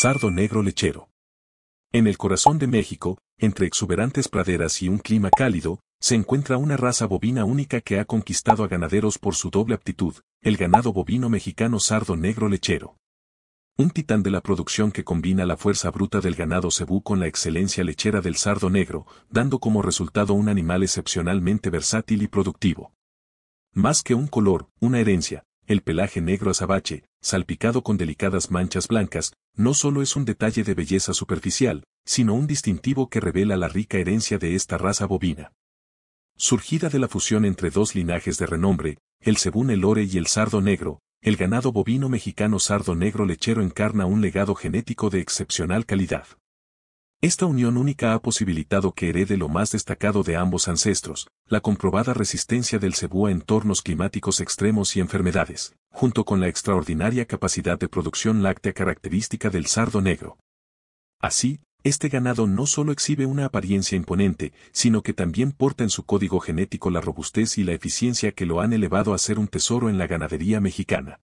sardo negro lechero. En el corazón de México, entre exuberantes praderas y un clima cálido, se encuentra una raza bovina única que ha conquistado a ganaderos por su doble aptitud, el ganado bovino mexicano sardo negro lechero. Un titán de la producción que combina la fuerza bruta del ganado cebú con la excelencia lechera del sardo negro, dando como resultado un animal excepcionalmente versátil y productivo. Más que un color, una herencia, el pelaje negro azabache, salpicado con delicadas manchas blancas, no solo es un detalle de belleza superficial, sino un distintivo que revela la rica herencia de esta raza bovina. Surgida de la fusión entre dos linajes de renombre, el cebún elore y el sardo negro, el ganado bovino mexicano sardo negro lechero encarna un legado genético de excepcional calidad. Esta unión única ha posibilitado que herede lo más destacado de ambos ancestros, la comprobada resistencia del cebú a entornos climáticos extremos y enfermedades, junto con la extraordinaria capacidad de producción láctea característica del sardo negro. Así, este ganado no solo exhibe una apariencia imponente, sino que también porta en su código genético la robustez y la eficiencia que lo han elevado a ser un tesoro en la ganadería mexicana.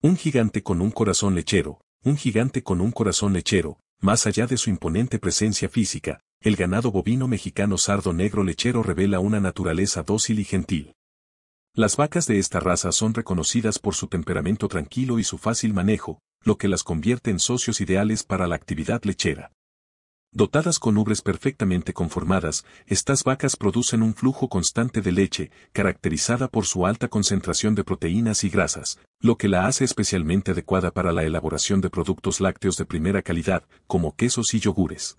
Un gigante con un corazón lechero, un gigante con un corazón lechero, más allá de su imponente presencia física, el ganado bovino mexicano sardo negro lechero revela una naturaleza dócil y gentil. Las vacas de esta raza son reconocidas por su temperamento tranquilo y su fácil manejo, lo que las convierte en socios ideales para la actividad lechera. Dotadas con ubres perfectamente conformadas, estas vacas producen un flujo constante de leche, caracterizada por su alta concentración de proteínas y grasas, lo que la hace especialmente adecuada para la elaboración de productos lácteos de primera calidad, como quesos y yogures.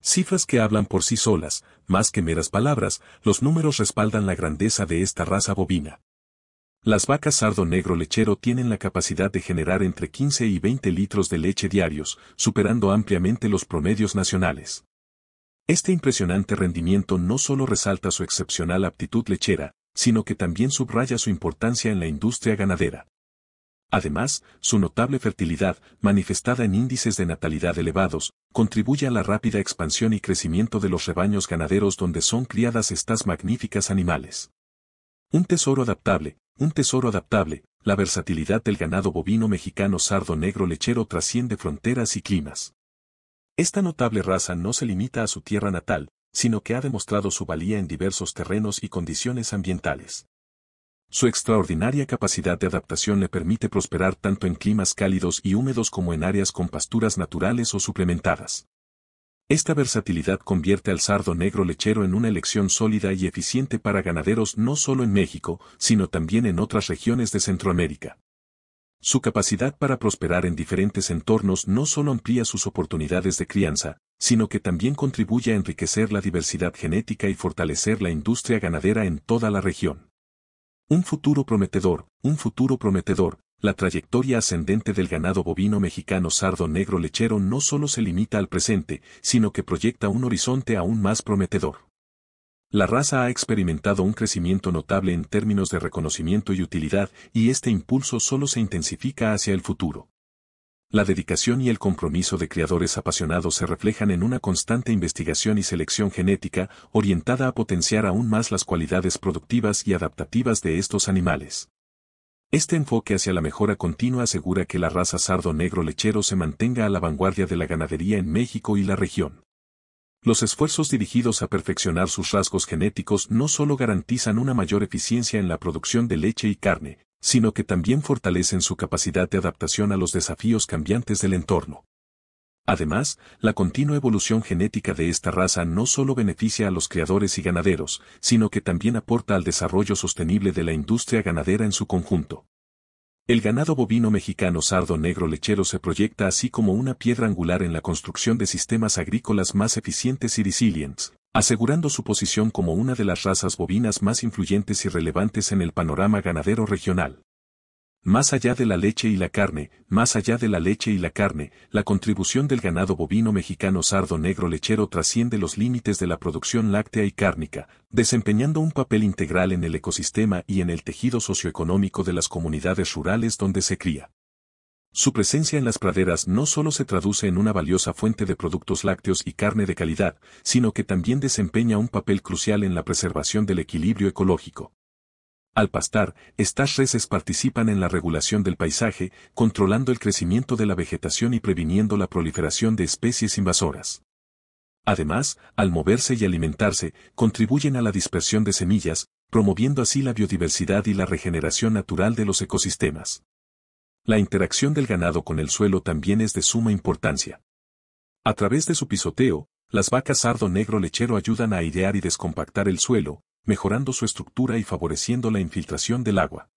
Cifras que hablan por sí solas, más que meras palabras, los números respaldan la grandeza de esta raza bovina. Las vacas sardo negro lechero tienen la capacidad de generar entre 15 y 20 litros de leche diarios, superando ampliamente los promedios nacionales. Este impresionante rendimiento no solo resalta su excepcional aptitud lechera, sino que también subraya su importancia en la industria ganadera. Además, su notable fertilidad, manifestada en índices de natalidad elevados, contribuye a la rápida expansión y crecimiento de los rebaños ganaderos donde son criadas estas magníficas animales. Un tesoro adaptable, un tesoro adaptable, la versatilidad del ganado bovino mexicano sardo negro lechero trasciende fronteras y climas. Esta notable raza no se limita a su tierra natal, sino que ha demostrado su valía en diversos terrenos y condiciones ambientales. Su extraordinaria capacidad de adaptación le permite prosperar tanto en climas cálidos y húmedos como en áreas con pasturas naturales o suplementadas. Esta versatilidad convierte al sardo negro lechero en una elección sólida y eficiente para ganaderos no solo en México, sino también en otras regiones de Centroamérica. Su capacidad para prosperar en diferentes entornos no solo amplía sus oportunidades de crianza, sino que también contribuye a enriquecer la diversidad genética y fortalecer la industria ganadera en toda la región. Un futuro prometedor, un futuro prometedor, la trayectoria ascendente del ganado bovino mexicano sardo negro lechero no solo se limita al presente, sino que proyecta un horizonte aún más prometedor. La raza ha experimentado un crecimiento notable en términos de reconocimiento y utilidad, y este impulso solo se intensifica hacia el futuro. La dedicación y el compromiso de criadores apasionados se reflejan en una constante investigación y selección genética orientada a potenciar aún más las cualidades productivas y adaptativas de estos animales. Este enfoque hacia la mejora continua asegura que la raza sardo negro lechero se mantenga a la vanguardia de la ganadería en México y la región. Los esfuerzos dirigidos a perfeccionar sus rasgos genéticos no solo garantizan una mayor eficiencia en la producción de leche y carne, sino que también fortalecen su capacidad de adaptación a los desafíos cambiantes del entorno. Además, la continua evolución genética de esta raza no solo beneficia a los criadores y ganaderos, sino que también aporta al desarrollo sostenible de la industria ganadera en su conjunto. El ganado bovino mexicano sardo negro lechero se proyecta así como una piedra angular en la construcción de sistemas agrícolas más eficientes y resilientes, asegurando su posición como una de las razas bovinas más influyentes y relevantes en el panorama ganadero regional. Más allá de la leche y la carne, más allá de la leche y la carne, la contribución del ganado bovino mexicano sardo negro lechero trasciende los límites de la producción láctea y cárnica, desempeñando un papel integral en el ecosistema y en el tejido socioeconómico de las comunidades rurales donde se cría. Su presencia en las praderas no solo se traduce en una valiosa fuente de productos lácteos y carne de calidad, sino que también desempeña un papel crucial en la preservación del equilibrio ecológico. Al pastar, estas reses participan en la regulación del paisaje, controlando el crecimiento de la vegetación y previniendo la proliferación de especies invasoras. Además, al moverse y alimentarse, contribuyen a la dispersión de semillas, promoviendo así la biodiversidad y la regeneración natural de los ecosistemas. La interacción del ganado con el suelo también es de suma importancia. A través de su pisoteo, las vacas sardo negro lechero ayudan a airear y descompactar el suelo, mejorando su estructura y favoreciendo la infiltración del agua.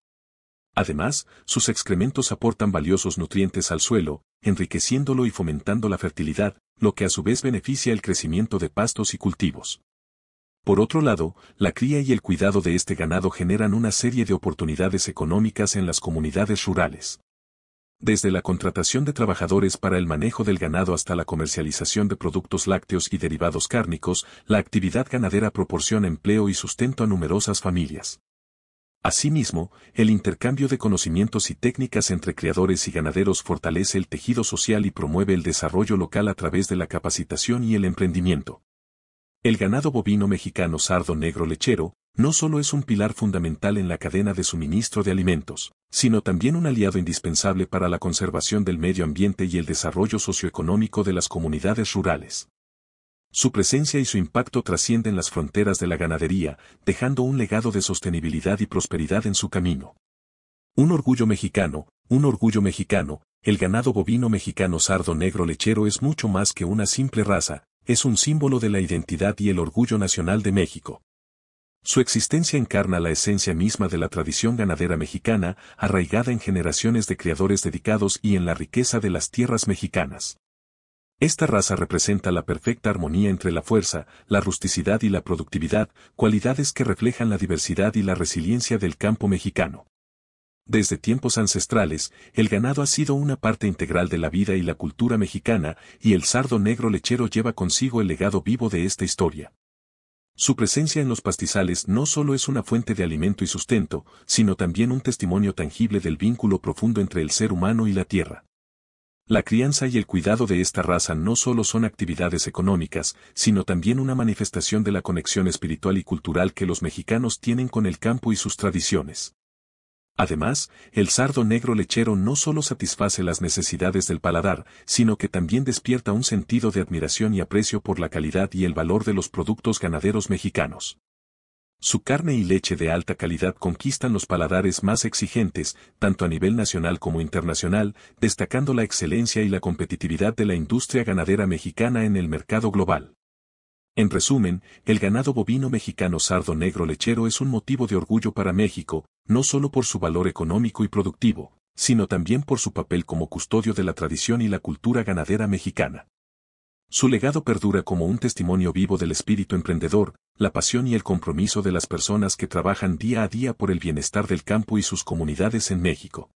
Además, sus excrementos aportan valiosos nutrientes al suelo, enriqueciéndolo y fomentando la fertilidad, lo que a su vez beneficia el crecimiento de pastos y cultivos. Por otro lado, la cría y el cuidado de este ganado generan una serie de oportunidades económicas en las comunidades rurales desde la contratación de trabajadores para el manejo del ganado hasta la comercialización de productos lácteos y derivados cárnicos, la actividad ganadera proporciona empleo y sustento a numerosas familias. Asimismo, el intercambio de conocimientos y técnicas entre criadores y ganaderos fortalece el tejido social y promueve el desarrollo local a través de la capacitación y el emprendimiento. El ganado bovino mexicano sardo negro lechero, no solo es un pilar fundamental en la cadena de suministro de alimentos, sino también un aliado indispensable para la conservación del medio ambiente y el desarrollo socioeconómico de las comunidades rurales. Su presencia y su impacto trascienden las fronteras de la ganadería, dejando un legado de sostenibilidad y prosperidad en su camino. Un orgullo mexicano, un orgullo mexicano, el ganado bovino mexicano sardo negro lechero es mucho más que una simple raza, es un símbolo de la identidad y el orgullo nacional de México. Su existencia encarna la esencia misma de la tradición ganadera mexicana, arraigada en generaciones de criadores dedicados y en la riqueza de las tierras mexicanas. Esta raza representa la perfecta armonía entre la fuerza, la rusticidad y la productividad, cualidades que reflejan la diversidad y la resiliencia del campo mexicano. Desde tiempos ancestrales, el ganado ha sido una parte integral de la vida y la cultura mexicana, y el sardo negro lechero lleva consigo el legado vivo de esta historia. Su presencia en los pastizales no solo es una fuente de alimento y sustento, sino también un testimonio tangible del vínculo profundo entre el ser humano y la tierra. La crianza y el cuidado de esta raza no solo son actividades económicas, sino también una manifestación de la conexión espiritual y cultural que los mexicanos tienen con el campo y sus tradiciones. Además, el sardo negro lechero no solo satisface las necesidades del paladar, sino que también despierta un sentido de admiración y aprecio por la calidad y el valor de los productos ganaderos mexicanos. Su carne y leche de alta calidad conquistan los paladares más exigentes, tanto a nivel nacional como internacional, destacando la excelencia y la competitividad de la industria ganadera mexicana en el mercado global. En resumen, el ganado bovino mexicano sardo negro lechero es un motivo de orgullo para México, no solo por su valor económico y productivo, sino también por su papel como custodio de la tradición y la cultura ganadera mexicana. Su legado perdura como un testimonio vivo del espíritu emprendedor, la pasión y el compromiso de las personas que trabajan día a día por el bienestar del campo y sus comunidades en México.